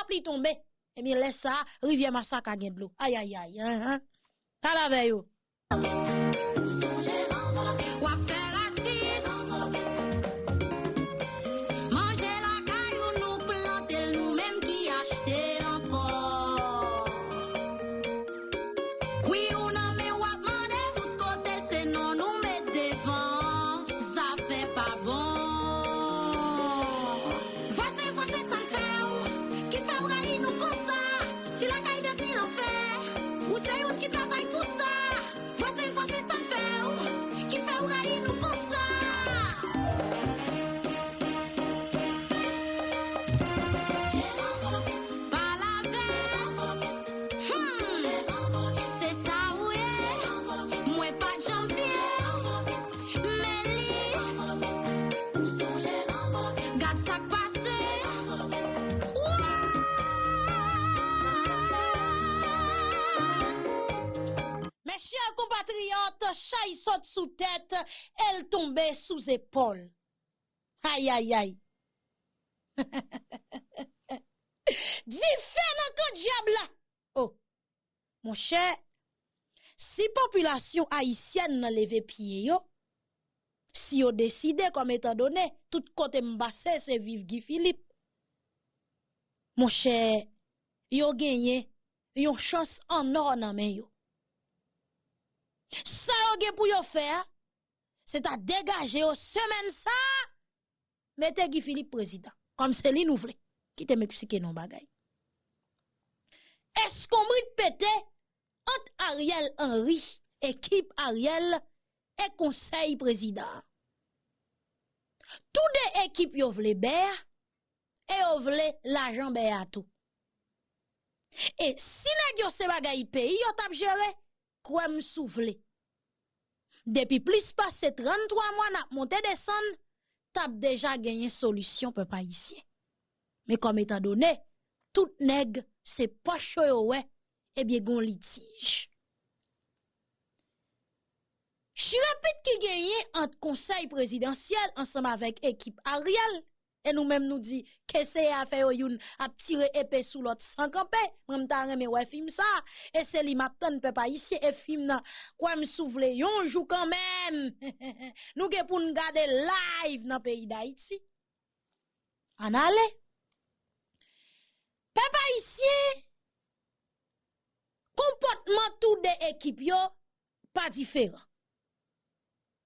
Apli tombe, mi lesa, revye masak anye blou. Ayayay, talaveyo. sou tèt, el tombe sou zépol. Ay, ay, ay. Ha, ha, ha, ha, ha, ha. Dzi fè nan kò diable la? Oh, mò chè, si popülasyon aïsyen nan leve piye yo, si yo deside kom etan donè, tout kote mbasè se vive gi Filip. Mò chè, yo genye, yo chòs anor nan men yo. Sa, ge pou yo fèr, se ta degaje yo semen sa, metè ki fili prezida, kom se li nou vle, ki te me kusike non bagay. Eskombrit pete, ant Ariel Henry, ekip Ariel, e konsey prezida. Tout de ekip yo vle ber, e yo vle la jan be ato. E sine gyo se bagay pe, yo tap jere, kwen m sou vle. Depi plis pase 33 mwan ap monte desan, tap deja genyen solusyon pe pa isye. Me kom etadone, tout neg se pa choyowe e bie gon litij. Chi rapit ki genyen ant konsey presidansyel ansanm avek ekip Ariel, E nou menm nou di, keseye a feyo yon ap tire epe sou lot sankan pe. Mwenm ta reme wefim sa. E seli mapten pepa isye efim nan kwa m sou vle yon jou kan menm. Nou ke pou n gade live nan peyi da iti. An ale. Pepa isye. Kompotman tou de ekip yo pati fera.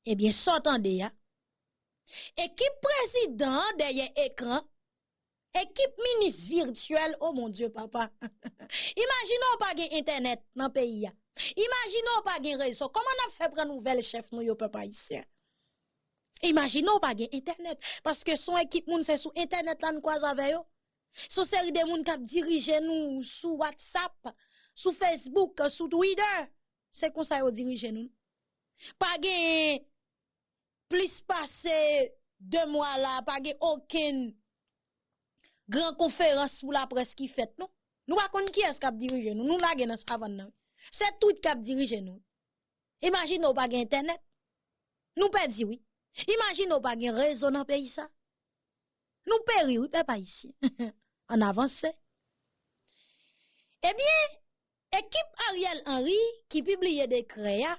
Ebyen eh sotan de ya. Ekip prezidant deye ekran, ekip minis virtuel, oh mon die papa. Imaginon pa gen internet nan peyi ya. Imaginon pa gen reyso. Koman ap febre nouvel chef nou yo papa yisi ya? Imaginon pa gen internet. Paske son ekip moun se sou internet lan kwa zaveyo. Sou seri de moun kap dirije nou sou WhatsApp, sou Facebook, sou Twitter. Se konseyo dirije nou. Pa gen internet, plis pase de mwa la pa gen okin gran konferans pou la pres ki fet nou. Nou wakon ki es kap dirije nou, nou la gen es avan nan. Se tout kap dirije nou. Imagin nou pa gen internet, nou pe diwi. Imagin nou pa gen rezonan pe yisa. Nou pe riri, pe pa yisi. An avanse. Ebyen, ekip Ariel Henry ki pibliye de kreya,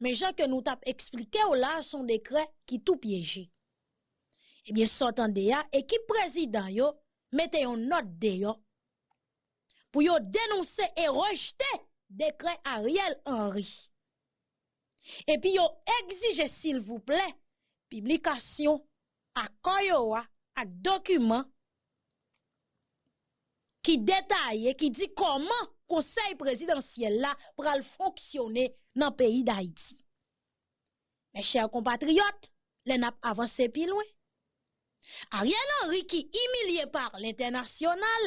men jan ke nou tap eksplike ou lan son dekret ki tou pyeje. Ebyen, eh sotan deya, ekip prezident yo, mette yon not deyo, pou yo denonse e rejte dekret Ariel Henry. Epy yo egzije, sil vouple, publikasyon ak koyo wa ak dokumen ki detaye, ki di koman konsey prezidansyè la pral fonksyonè nan peyi d'Haïti. Mè chèr kompatriyot, lè nap avansè pil wè. A rè lè, Riki, imilye par l'internasyonal,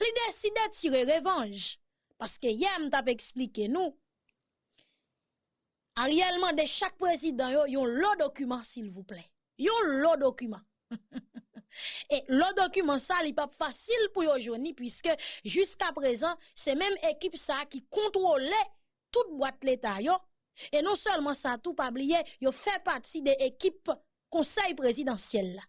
lè deside tire revanj, paske yèm tap eksplike nou, a rè lè man de chak prezidans yo, yon lò dokuman, sil vou ple. Yon lò dokuman. Et le document, ça, n'est pas facile pour aujourd'hui, puisque jusqu'à présent, c'est même équipe ça qui contrôlait toute boîte l'État, Et non seulement ça, tout pas oublier, yo fait partie des équipes conseil présidentiel.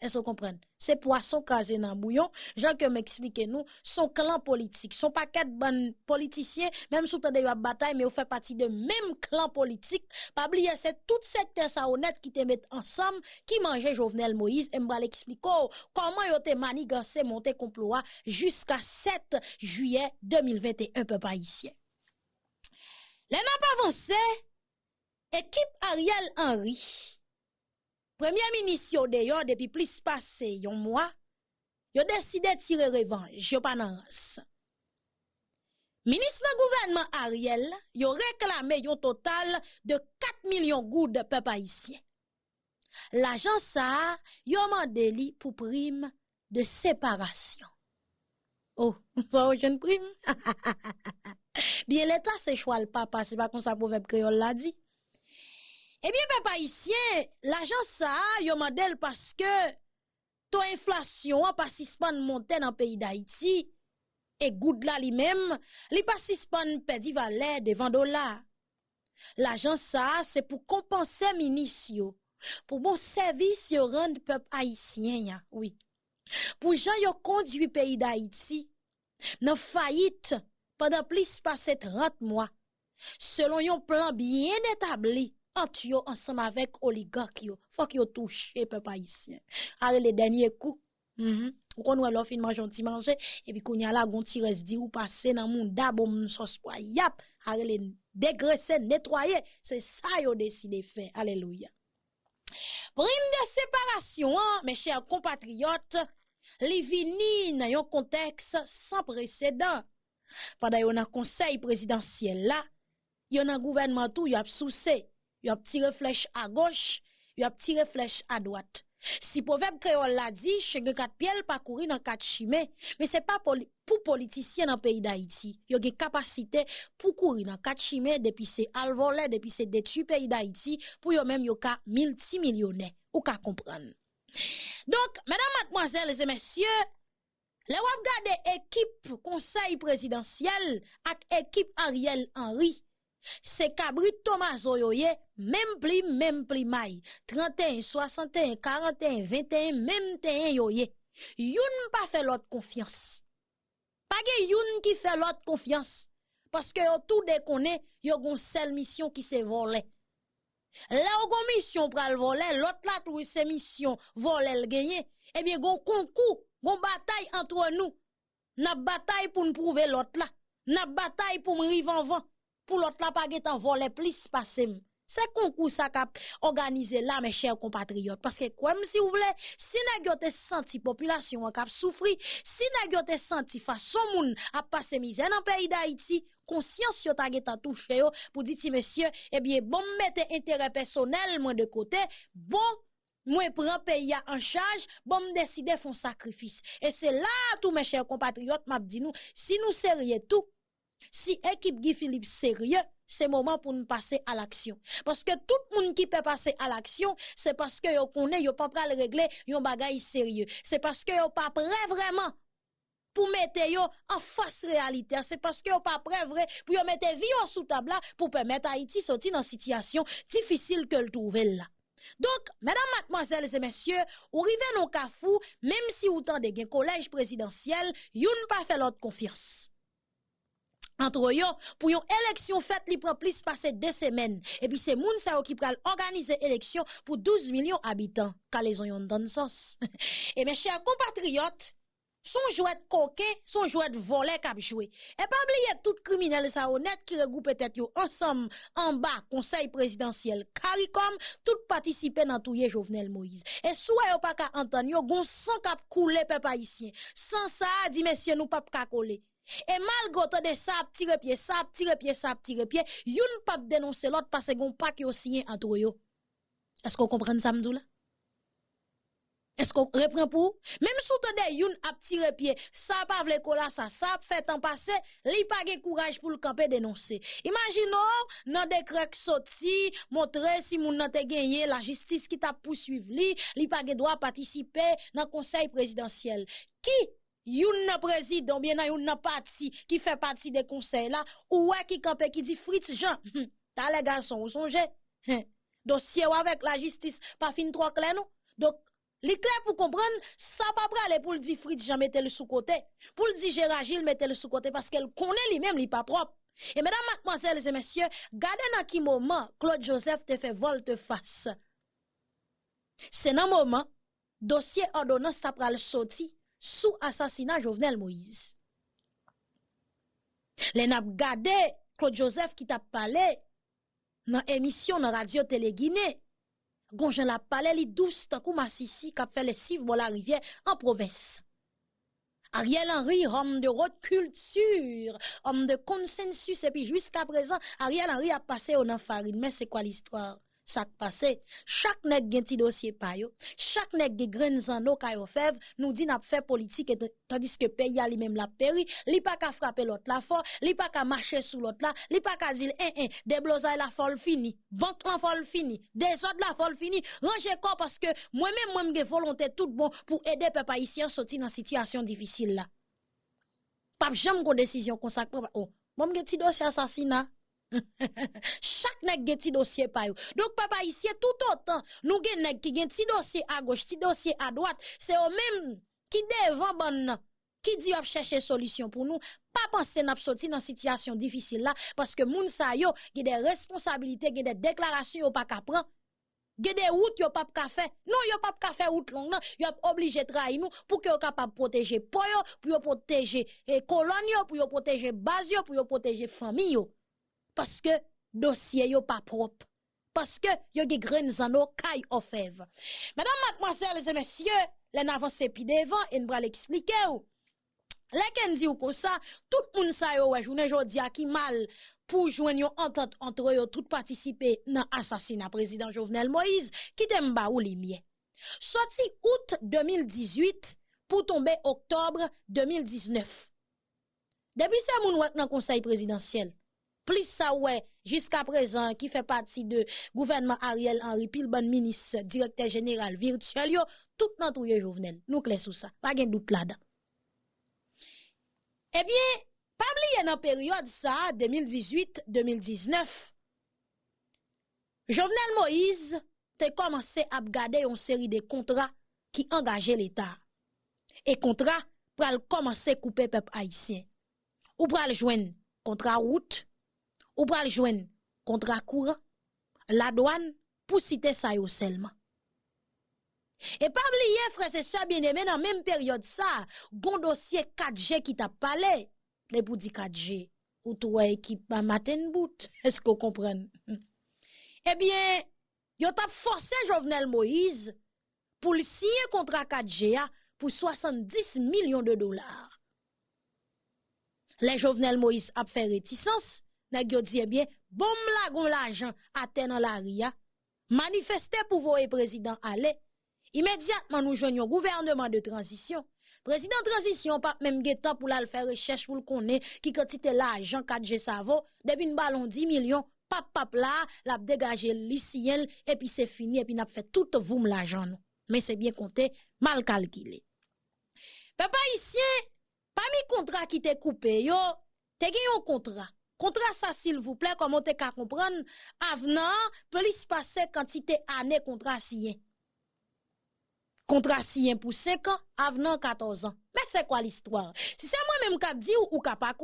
Est-ce que vous comprenez? C'est poisson dans le bouillon. Jean que m'expliquez nous, son clan politique, son paquet de bon politiciens, même sous tendez à bataille, mais vous fait partie de même clan politique. Pas oublier, c'est tout secteur sa honnête qui te met ensemble, qui mangeait Jovenel Moïse, et m'a oh, comment yon te manigancé monté complot jusqu'à 7 juillet 2021, peuple haïtien. Les a pas avancé, équipe Ariel Henry, Premye minis yo deyon depi plis pase yon mwa, yo deside tire revanj yo panan ansan. Minis la gouvenman Ariel yo reklame yon total de 4 milyon gout de pe pa isye. La jansar yo mandeli pou prim de separasyon. Oh, mwa ou jen prim? Biye letan se chwal papa, se pa kon sa pouvep kriol la di. Ebyen eh pepe Haitien, la jan sa yo madel paske to enflasyon an pasispan monten an peyi d'Haiti e goudla li mem li pasispan pedi valè de vandola. La jan sa se pou kompense minis yo pou bon servis yo rande pepe Haitien ya. Pou jan yo kondwi peyi d'Haiti nan fayit padan plis paset 30 mwa selon yon plan bien etabli En yo ensemble avec oligak yo. Fòk yo touche peuple haïtien isyen. les derniers coups kou. Mm -hmm. Ou kon wè lò fin manjon ti manje, et puis kounya la gonti res di ou pase nan moun dabo moun sos pwa yap, dégraisser le c'est ça qu'ils sa yo de faire. Alléluia. Prime de séparation, hein, mes chers compatriotes, li vini nan yon contexte sans précédent pendant yon nan conseil présidentiel la, yon un gouvernement tout y a soucié il y a un petit flèche à gauche, il y a un petit flèche à droite. Si proverbe créole l'a dit, chèque quatre pieds pas courir dans quatre chimées, mais c'est pas pour, pour politiciens dans le pays d'Haïti. Ils ont une capacité pour courir dans quatre chimées depuis c'est voler depuis c'est détruit pays d'Haïti, pour eux même yo ka multimillionnaire ou ka comprendre. Donc, mesdames, mademoiselles et messieurs, les wap gade équipe conseil présidentiel ak équipe Ariel Henry, c'est Cabri Thomas Oyoye Mem pli, mem pli may. 31, 61, 41, 21, menm ten yoye. Youn pa fe lot konfians. Page youn ki fe lot konfians. Paske yo tou dekone, yo gon sel misyon ki se volen. La yo gon misyon pra l volen, lot la tou se misyon volen genye, ebyen gon konkou, gon batay antwen nou. Nap batay pou n prouve lot la. Nap batay pou m rivan van. Po lot la page tan volen pli se pase m. C'est concours ça été organisé là mes chers compatriotes parce que comme si vous voulez si vous avez senti population a souffert, si vous avez senti façon moun a passer misère dans le pays d'Haïti conscience yo ta geta touché pour dire monsieur eh bien bon mettez intérêt personnel moins de côté bon moi prends pays en charge, bon décider font sacrifice. Et c'est là tous mes chers compatriotes m'a dit nous, si nous sérieux tout, si équipe Guy Philippe sérieux, c'est le moment pour nous passer à l'action. Parce que tout le monde qui peut passer à l'action, c'est parce que vous ne pas prêt à régler, les bagaille sérieux. C'est parce que yo pas prêt vraiment pour mettre yo en face réalité. C'est parce que yo pas prêt vrai pour mettre vie sous table pour permettre à Haïti sortir dans situation difficile que le trouver là. Donc, mesdames, mademoiselles et messieurs, ou rive nos kafou, même si autant de gen collège présidentiel, ne pas fait l'autre confiance entre eux, pour une élection faite, li prend plus passer deux semaines. Et puis, c'est moun qui pral organiser élection pour 12 millions d'habitants. Car les ont dans sens. et mes chers compatriotes, son jouet coquet, son jouet volet cap joué. Et pas oublier tout criminel ça honnête qui regroupe peut-être ensemble en bas conseil présidentiel CARICOM, tout participer dans touyer Jovenel Moïse. Et soit yo pas ka entendre yo gon sang cap couler peuple haïtien. Sans ça, dit messieurs nous pas coller. Et malgré tout de sa ça, tire pied sa tire pied. pie, sa tire pie, qu'on pap qui aussi pase que vous ki ce Est-ce qu'on Esko là? Est-ce qu'on reprend pour? Même sous te de youn ap tire pie, ça pa vle kola sa, ça. fait temps passé, li pa ge courage pour le dénoncer Imaginons Imagino nan krek soti, montre si moun nan te genye la justice qui ta poursuivi. li, li pa ge doa participer nan conseil présidentiel. Qui Youn président, bien nan parti, qui fait partie des conseils là, ou ouais qui qui dit Fritz Jean, t'as les garçons, ou songe, dossier avec la justice, pas fin trois clair non? Donc, les clés pour comprendre, ça pas aller pour le dire Fritz Jean, mettez le sous côté, pour le dire Gérard Gilles, mettez le sous côté, parce qu'elle connaît lui-même, lui pas propre. Et mesdames, mademoiselles et messieurs, gardez dans qui moment Claude Joseph te fait volte-face. C'est dans moment, dossier ordonnance t'a pral sorti, Sous asasina Jovenel Moïse. Le nap gade, Claude Joseph ki tap pale nan emisyon nan radio tele Gine, gon jen la pale li douz takou masisi kap fe lesiv bol a rivye an proves. Ariel Henry, om de rot kultur, om de konsensus, epi jwisk ap rezan, Ariel Henry ap pase ou nan farin, men se kwa l'istwar. sak passé, chaque nèg gen ti pa payo, chaque nèg gen gren zan nou kayo fev, nou di nap fe politique et tandis que pays a li même la peri, li pa ka frapper l'autre la fort, li pa ka marcher sous l'autre là, li pa ka dire hein hein, de la fol fini, banque la fol fini, de la fol fini, range que que même même même gen volonté tout bon pour aider peuple ici sorti dans situation difficile là. difisil la. Pap jam kon desisyon oh, sak, mwen gen ti dossier assassinat. Chaque nèg gen ti dossier pa yo. Donc papa ici tout autant, hein, nous gen nèg qui gen ti dossier à gauche, ti dossier à droite, c'est eux même qui devant ban qui dit à chercher solution pour nous, pas penser n'a sorti dans situation difficile là parce que moun sa yo gen des responsabilités, des déclarations yo pas ka prendre. Gè des routes yo pas ka fait. Non, yo pas ka fait route long non, yo obligé trahir nous pour que yo capable protéger pour yo, pour protéger et eh, colonies pour yo protéger base yo, pour yo protéger famille yo. paske dosye yo pa prop, paske yo ge gren zan nou kaj ofev. Mèdam mat masè, lese mèsyè, lè nan avansè pi devan, en bra lè ki splike ou, lè ken di ou konsa, tout moun sa yo wè jounè jò di aki mal pou jwen yo antre yo tout patisipe nan asasina prezident Jovenel Moïse, ki tem ba ou lè miè. Soti out 2018, pou tombe oktobre 2019. Depi sa moun wèk nan konsay prezidentsel, Plis sa wè, jiska prezant, ki fè pati de gouvernement Ariel Henry, pil ban minis, direkter general virtuel yo, tout nan touye jovenel. Nou klesou sa, wagen dout lada. E eh bie, pabli yè nan peryode sa, 2018-2019, jovenel Moïse te komanse ap gade yon seri de kontra ki angaje l'Etat. E kontra pral komanse koupe pep haisyen. Ou pral jwen kontra oute. Ou pral jwen kontra kour, la doan pou site sa yo selman. E pabli ye fre se sa bine men an menm peryod sa, gondosye 4G ki tap pale, le pou di 4G, ou touwe ekip pa maten bout, esko kompren. Ebyen, eh yo tap force Jovenel Moïse pou li siye kontra 4G ya ah, pou 70 milyon de dolar. Le Jovenel Moïse ap fe retisans, Na gyo diye bie, bom la goun la ajan ate nan la ria Manifeste pou vou e prezident ale Imediatman nou jonyon gouverneman de transisyon Prezident transisyon pa mèm gè tan pou lal fè rechèche pou l konè Ki kè ti te la ajan kat jè savo Depi n balon 10 milyon, pap pap la Lap degaje lisiyen, epi se fini epi nap fè tout voun la ajan nou Men se bie kontè, mal kalkile Pe pa isye, pa mi kontra ki te koupe yo Te gen yon kontra contrat ça, s'il vous plaît on te ka comprendre avenant, police quantité quantité année contrat signé. Contrat signé pour 5 ans, avenant 14 ans. Mais c'est quoi l'histoire? Si c'est moi-même qui a dit ou, qui pas, pa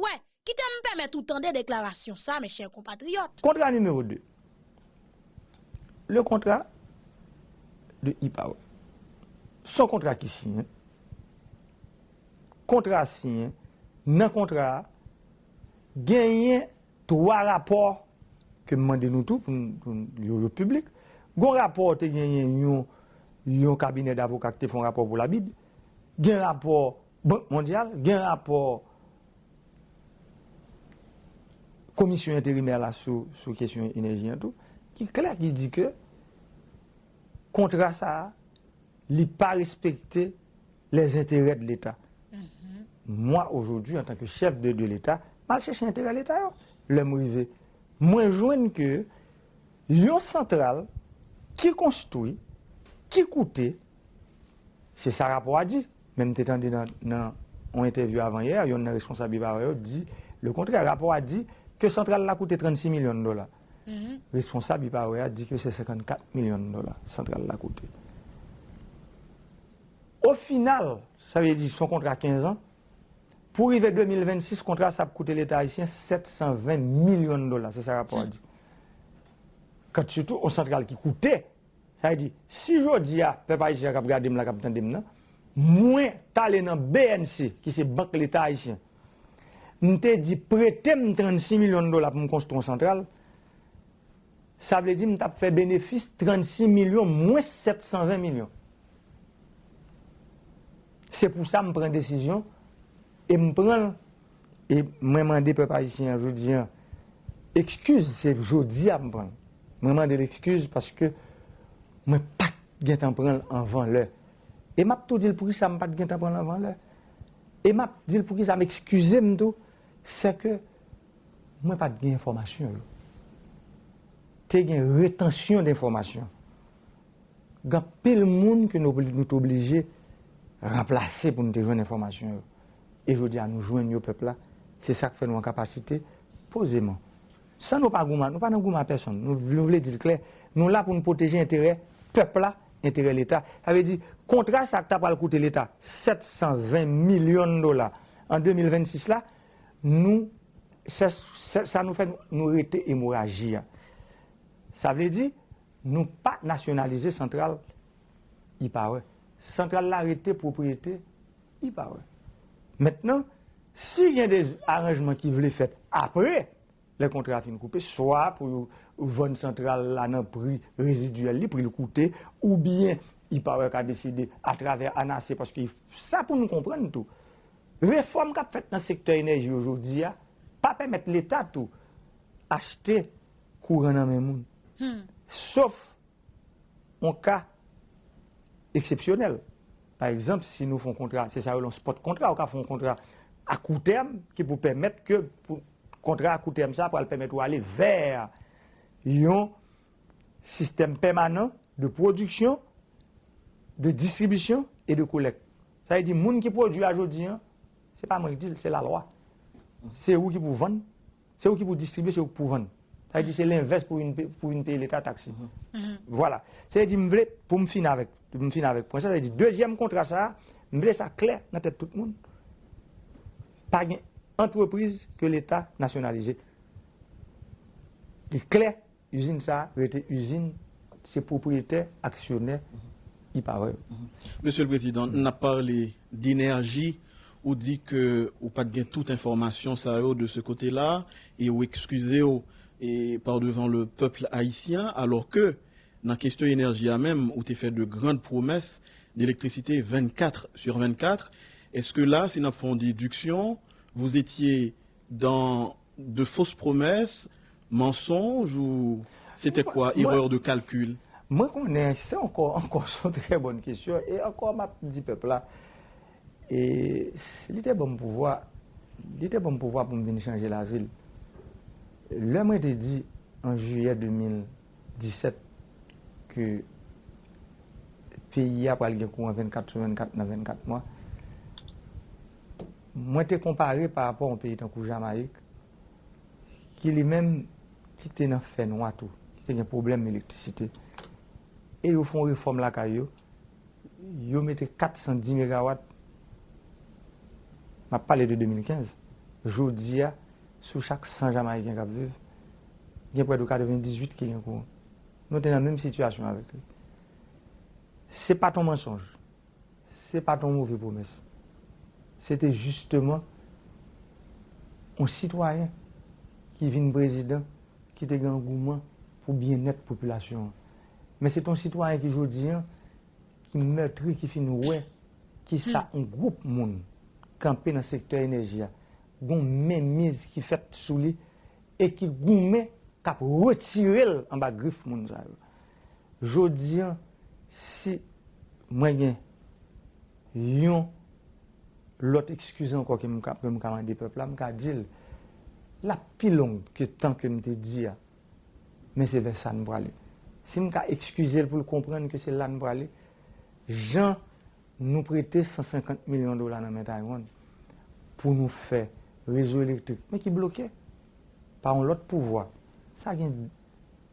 Qui t'aime te tout le temps de déclarations, ça, mes chers compatriotes. numéro 2. Le contrat de IPAO. Son contrat qui signe, contrat signé. non contrat gagné trois rapports que demandez nous tous pour, pour le public. Gon rapport te gagné un cabinet d'avocats qui fait un rapport pour la BID. un rapport Banque mondiale, gen rapport commission intérimaire sur sur question énergie et tout qui clair qui dit que contrat ça il pas respecté les intérêts de l'État. Mm-hmm. Moi aujourd'hui en tant que chef de, de l'État, mal chercher intérêt l'État Le mauvais, moins que que yon qui construit, qui qui c'est ça ça rapport a dit. Même te dans une interview avant hier, yon responsable responsable dit le rapport a dit que la centrale a coûté 36 millions de dollars. Mhm. Responsable Responsable a dit que c'est 54 millions de dollars, centrale la coûté. Au final, ça veut dire son contrat 15 ans, pour arriver 2026, contrat, ça a coûté l'État haïtien 720 millions de dollars. C'est ça rapport dit. Quand surtout au central qui coûtait, ça veut dire, si je dis à peuple haïtien qui a regardé la capitaine, moins suis dans BNC, qui c'est Banque l'État haïtien, te dit prêtez 36 millions de dollars pour construire un central, ça veut dire que je fait bénéfice 36 millions moins 720 millions. C'est pour ça que je prends une décision E mwen prel, e mwen mande pe pa isi anjou diyan, ekskuz se joudi anjou prel, mwen mande l'ekskuz paske mwen pat gen tan prel anvan lè. E map tou dil pou ki sa mwen pat gen tan prel anvan lè. E map dil pou ki sa mwen ekskuzè mwen tou, se ke mwen pat gen informasyon lè. Te gen retansyon de informasyon. Gan pel moun ke nou t'oblije ramplase pou mwen te joun informasyon lè. Et je dis à nous joindre au peuple là, c'est ça qui fait nous en capacité, posément. Ça, nous pas gouma, nous pas nous à personne. Nous, voulons dire clair, nous là pour nous protéger l'intérêt peuple là, intérêt l'État. Ça veut dire, contrat ça qui pas coûter l'État, 720 millions de dollars en 2026 là, nous, ça, nous fait nous arrêter hémorragie. Ça veut dire, nous pas nationaliser centrale, il paraît. Centrale l'arrêter propriété, il paraît. Maintenant, s'il y a des arrangements qui voulaient faire après, les contrats fin coupés, soit pour vendre centrale là dans prix résiduel, le prix le coûter, ou bien il paraît de décider à travers ANAC, parce que ça pour nous comprendre tout. Réforme qu'a faite dans le secteur énergie aujourd'hui, hein, pas permettre l'État tout acheter courant dans même hmm. Sauf en cas exceptionnel. Par exemple, si nous faisons un contrat, c'est ça, on spot contrat, on fait un contrat à court terme qui pour permettre que le contrat à court terme, ça, pour permettre d'aller vers un système permanent de production, de distribution et de collecte. Ça veut dire, les gens qui produisent aujourd'hui, hein, ce n'est pas moi qui dis, c'est la loi. C'est vous qui pouvez vendre, c'est vous qui pouvez distribuer, c'est vous qui pouvez vendre cest à c'est l'inverse pour une, pour une payer l'État taxi. Mhm. Mhm. Voilà. C'est-à-dire pour me finir avec, me finir avec Pour Ça veut dire deuxième contrat ça, je voulais ça clair dans la tête de tout le monde. Pas une entreprise que l'État nationalisé. C'est clair, usine ça, était usine, ses propriétaires, actionnaires, mhm. il paraît. Monsieur le Président, on a parlé d'énergie ou dit que ou pas de toute information ça de ce côté-là et ou excusez et par devant le peuple haïtien, alors que dans la question énergie à même, où tu fait de grandes promesses d'électricité 24 sur 24, est-ce que là, si nous fait une déduction, vous étiez dans de fausses promesses, mensonges ou c'était quoi, erreur de calcul Moi, connais, c'est encore, encore une très bonne question. Et encore, ma petite peuple là, et c'était bon pouvoir, c'était bon pouvoir pour venir changer la ville. Lè mwen te di an juyè 2017 ke peyi apal gen kou an 24, 24 nan 24 mwen, mwen te kompare par apor an peyi tan kou Jamaik, ki li men ki te nan fè nou atou, ki te gen problem mè elektrisite. E yo fon reform lak a yo, yo mwen te 410 MW, mwen pale de 2015, jodi a, sou chak 100 jamae gen kap vev, gen pou edou kade ven 18 ke gen kou. Nou ten nan menm situasyon avèk. Se pa ton mensonj. Se pa ton mouvè pòmès. Se te justèman an sitwayen ki vin brezidè ki te gen gouman pou bien net populasyon. Men se ton sitwayen ki jo diyan ki mètrè ki fin wè ki sa an hmm. goup moun kampè nan sektè enerji ya. goun men miz ki fet psouli e ki goun men kap retirel an ba grif moun zayl. Jou diyan si mwen gen yon lot ekskuzen kwa ke mwen kap goun mwen kamande pep la mwen ka diyan la pilong ke tank ke mwen te diyan mwen se ve sa nbwale. Si mwen ka ekskuzen pou l komprenke se la nbwale jan nou prete 150 milyon dolan an men tay yon pou nou fek réseau électrique, mais qui bloquait par un autre pouvoir. Ça vient,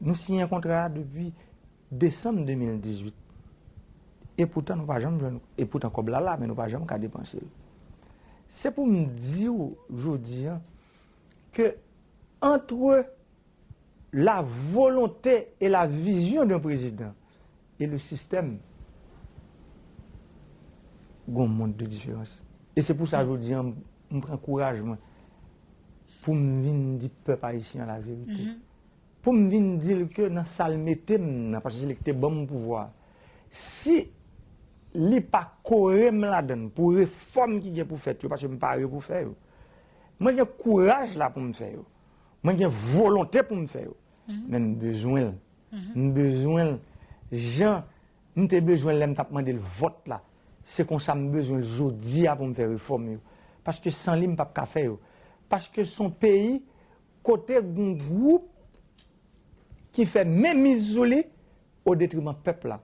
nous signons un contrat depuis décembre 2018. Et pourtant, nous pas jamais, et pourtant, comme là, là, mais nous pas jamais qu'à dépenser. C'est pour me dire aujourd'hui hein, que entre la volonté et la vision d'un président et le système, il y a un monde de différence. Et c'est pour ça que je dis, hein, Mwen pren kouraj mwen pou mwen vin di pe pa isi an la verite. Mhm. Pou mwen vin di lke nan salmete mwen nan pache se lek te bon mwen pouvwa. Si li pa kore mwen la den pou reform ki gen pou fete yo pache mwen pa re pou fete yo. Mwen gen kouraj la pou mwen fete yo. Mwen gen volante pou mwen fete yo. Mwen mhm. mwen bezwen l. Mwen mhm. bezwen l. Gen mwen te bezwen l mwen tapman de l vot la. Se kon sa mwen bezwen l jodi a pou mwen fete reform yo. parce que sans lui, je pas Parce que son pays, côté d'un groupe qui fait même isolé au détriment du peuple.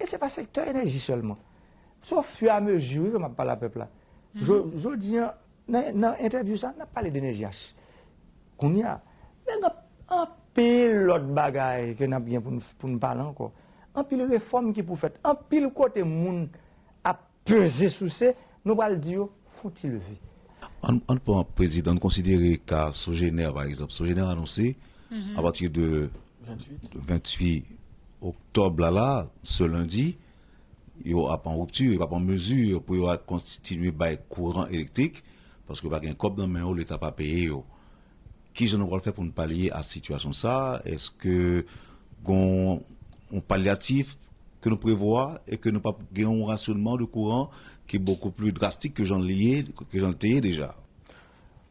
Et ce n'est pas le secteur énergie seulement. Sauf que à je parle de du peuple. Mhm. Je dis, hein, dans l'interview, je n'a pas parlé d'énergie. Mais il y a un pile d'autres bagailles que n'a bien pour nous parler encore. Un pile de réformes qui pour faites. Un pile côté monde a pesé sur ces... Nous le dire, faut-il lever On, peut, président, considérer qu'à général par exemple, ce a annoncé mhm. à partir de 28, octobre, là, ce lundi, il n'y aura pas en rupture, il n'y a pas en mesure pour continuer par courant électrique parce que pas un cop dans main l'État pas payé. Qui je ne le faire pour pas pallier à situation ça Est-ce que on palliatif que nous prévoit et que nous pas un rationnement de courant qui est beaucoup plus drastique que j'en lié que j'en déjà.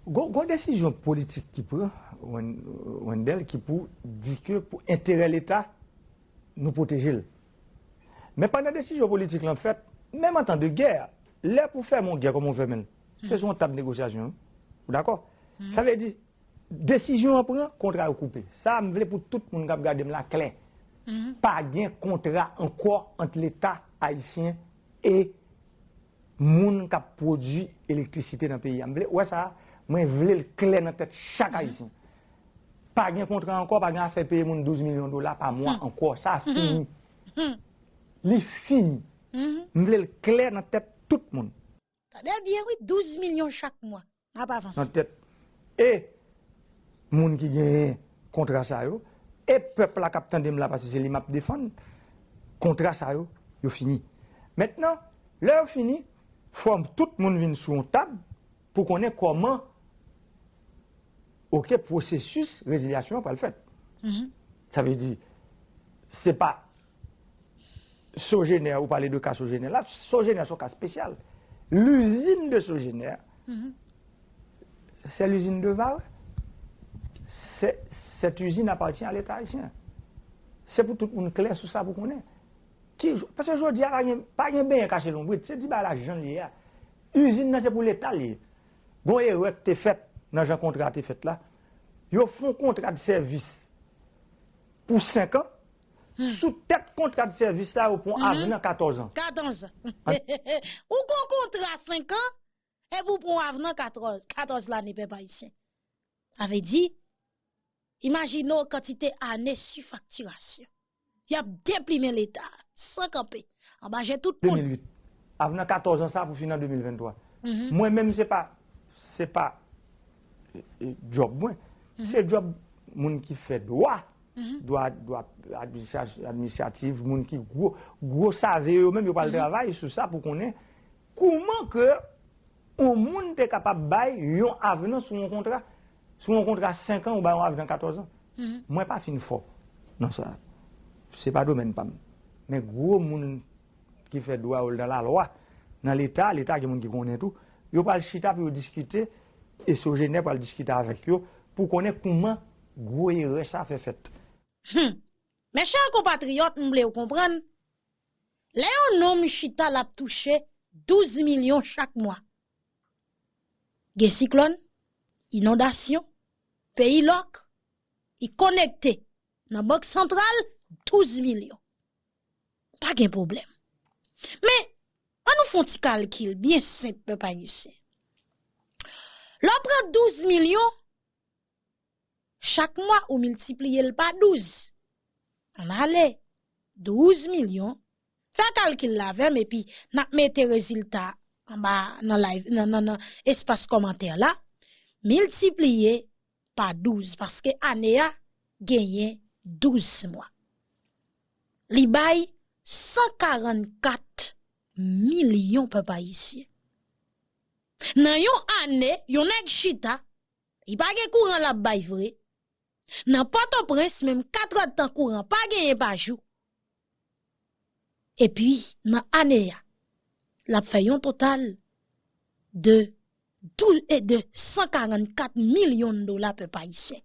Une décision politique qui prend Wendel qui pour dit que pour intérêt l'État nous protéger. Mais pendant la décision politique en fait, même en temps de guerre, là pour faire mon guerre comme on fait hmm. c'est c'est une table de négociation. D'accord hmm. Ça veut dire décision à prendre, contrat couper. Ça me veut pour tout le monde qui la clé. Mhm. pas de contrat encore entre l'État haïtien et gens qui produit électricité dans le pays. Ouais ça, je veux le clair dans la tête chaque mhm. haïtien. Pas de contrat encore, pas de faire payer 12 millions de dollars par mois mhm. encore, ça fini. Il fini. Je veux le clair dans la tête tout le monde. T'as bien oui, 12 millions chaque mois. Et pas avancé. Et ont qui contrat ça yo, et peuple la capitaine de là parce que c'est les maps défendre contrat ça yo yo fini maintenant l'heure fini forme tout le monde vient sur une table pour ait comment OK processus résiliation pas le fait mhm. ça veut dire c'est pas Sogénère, vous parlez de cas Sogénère. Là, Sogénère, c'est un cas spécial. L'usine de Sogénère, mhm. c'est l'usine de Var cette usine appartient à l'État haïtien. C'est pour tout le monde clair sur ça pour qu'on ait. parce que je dis, il n'y pas de bien caché l'ombre. C'est dit, bah, l'argent lié. L'usine, c'est pour l'État lié. Gon erreur fait un contrat qui fait là, ils font un contrat de service pour 5 ans. Hmm. Sous tête contrat de service, pour au point hmm. avenir 14 ans. 14 ans. Hein? Ou qu'on contrat 5 ans, et vous prenez avenir 14, 14 l'année, pas haïtien. Ça veut dire, Imaginons quantité année sur facturation. Il a déprimé l'État, sans camper. En bas, j'ai tout 2008. Avant 14 ans, ça pour finir 2023. Mhm. Moi-même, ce n'est pas, c'est pas euh, euh, job C'est Mm-hmm. C'est job monde qui fait droit. Mm-hmm. Droit, droit administratif, monde qui gros, gros savez même pas le travail sur ça pour qu'on ait. Comment que on monde est capable de bailler un avenir sur un contrat si on contrat 5 ans, bah, on va 14 ans. Mhm. Moi, pas fini fort. Non, ça, c'est pas domaine, pas. Mais gros gens qui fait droit dans la loi, dans l'État, l'État qui qui connaît tout, ils parlent chita pour discuter, et ce pour discuter avec eux, pour connaître comment gros erreur ça fait fête. Hum. Mes chers compatriotes, vous voulez comprendre? les chita l'a touché 12 millions chaque mois. des cyclone, inondations pays l'oc, il connecté dans la Banque centrale, 12 millions. Pas de problème. Mais, on nous fait un calcul bien simple, pas ici. L'on prend 12 millions, chaque mois, on multiplie le pas 12. On allait 12 millions. fait un calcul là, et puis, n'a mettez résultat en bas, dans l'espace commentaire là. Multiplier pas 12, parce que Anéa gagne 12 mois. Li bay 144 millions. Dans pa Nan yon a yon ek chita, i pa gen courant la bay vre. Nan de prince même 4 ans courant, pa genyen pa jour. Et puis, nan anéa, la fe yon total de 1244 milyon do la pe payisek.